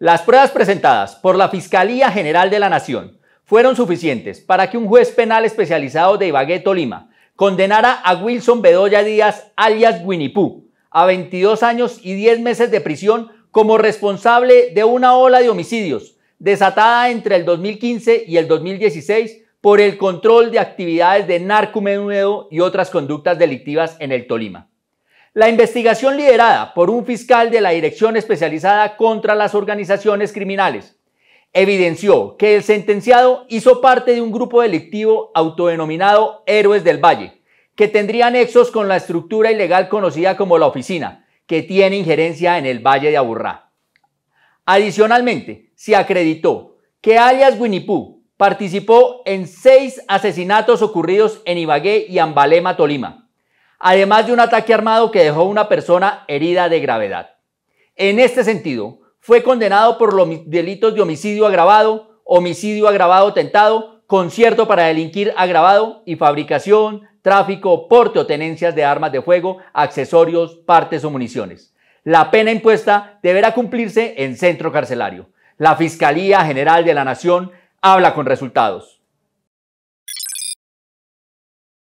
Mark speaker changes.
Speaker 1: Las pruebas presentadas por la Fiscalía General de la Nación fueron suficientes para que un juez penal especializado de Ibagué, Tolima, condenara a Wilson Bedoya Díaz, alias Winipú, a 22 años y 10 meses de prisión como responsable de una ola de homicidios desatada entre el 2015 y el 2016 por el control de actividades de narcomenudeo y otras conductas delictivas en el Tolima. La investigación liderada por un fiscal de la Dirección Especializada contra las Organizaciones Criminales evidenció que el sentenciado hizo parte de un grupo delictivo autodenominado Héroes del Valle, que tendría nexos con la estructura ilegal conocida como la oficina, que tiene injerencia en el Valle de Aburrá. Adicionalmente, se acreditó que alias Winipú participó en seis asesinatos ocurridos en Ibagué y Ambalema, Tolima, además de un ataque armado que dejó una persona herida de gravedad. En este sentido, fue condenado por los delitos de homicidio agravado, homicidio agravado tentado, concierto para delinquir agravado y fabricación, tráfico, porte o tenencias de armas de fuego, accesorios, partes o municiones. La pena impuesta deberá cumplirse en centro carcelario. La Fiscalía General de la Nación habla con resultados.